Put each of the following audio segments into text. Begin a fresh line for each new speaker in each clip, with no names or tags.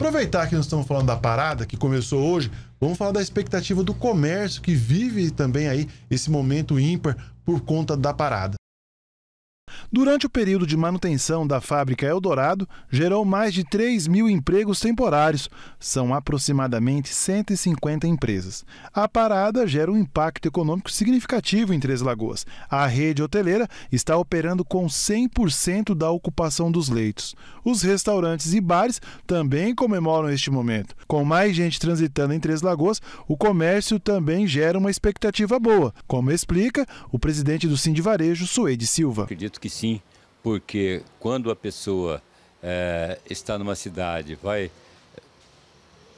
Aproveitar que nós estamos falando da parada que começou hoje, vamos falar da expectativa do comércio que vive também aí esse momento ímpar por conta da parada. Durante o período de manutenção da fábrica Eldorado, gerou mais de 3 mil empregos temporários, são aproximadamente 150 empresas. A parada gera um impacto econômico significativo em Três Lagoas. A rede hoteleira está operando com 100% da ocupação dos leitos. Os restaurantes e bares também comemoram este momento. Com mais gente transitando em Três Lagoas, o comércio também gera uma expectativa boa, como explica o presidente do Sindivarejo, Suede Silva.
Acredito que sim, porque quando a pessoa é, está numa cidade, vai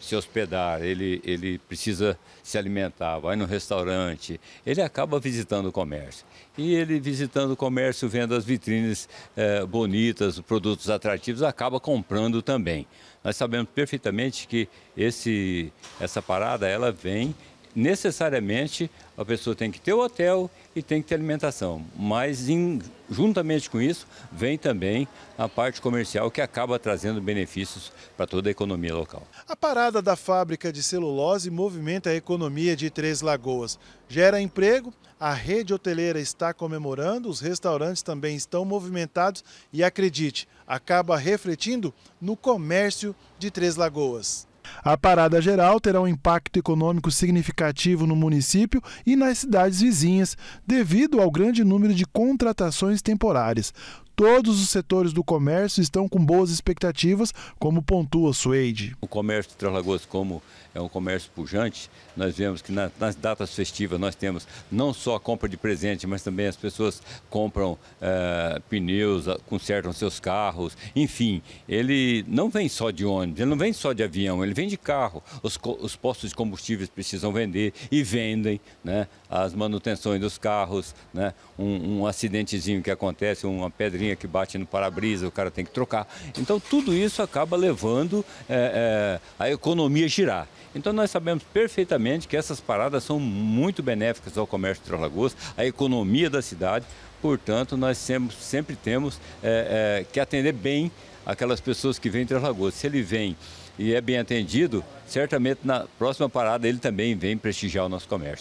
se hospedar, ele, ele precisa se alimentar, vai no restaurante, ele acaba visitando o comércio. E ele visitando o comércio, vendo as vitrines é, bonitas, produtos atrativos, acaba comprando também. Nós sabemos perfeitamente que esse, essa parada ela vem necessariamente a pessoa tem que ter o hotel e tem que ter alimentação. Mas em, juntamente com isso vem também a parte comercial que acaba trazendo benefícios para toda a economia local.
A parada da fábrica de celulose movimenta a economia de Três Lagoas, gera emprego, a rede hoteleira está comemorando, os restaurantes também estão movimentados e acredite, acaba refletindo no comércio de Três Lagoas. A parada geral terá um impacto econômico significativo no município e nas cidades vizinhas, devido ao grande número de contratações temporárias todos os setores do comércio estão com boas expectativas, como pontua
Suede. O comércio de Três Lagoas, como é um comércio pujante, nós vemos que nas datas festivas nós temos não só a compra de presente, mas também as pessoas compram é, pneus, ah, consertam seus carros, enfim, ele não vem só de ônibus, ele não vem só de avião, ele vem de carro. Os, os postos de combustíveis precisam vender e vendem né, as manutenções dos carros, né, um, um acidentezinho que acontece, uma pedra que bate no para-brisa, o cara tem que trocar. Então, tudo isso acaba levando é, é, a economia a girar. Então, nós sabemos perfeitamente que essas paradas são muito benéficas ao comércio de Três Lagoas, à economia da cidade. Portanto, nós sempre, sempre temos é, é, que atender bem aquelas pessoas que vêm em Três Lagoas. Se ele vem e é bem atendido, certamente na próxima parada ele também vem prestigiar o nosso comércio.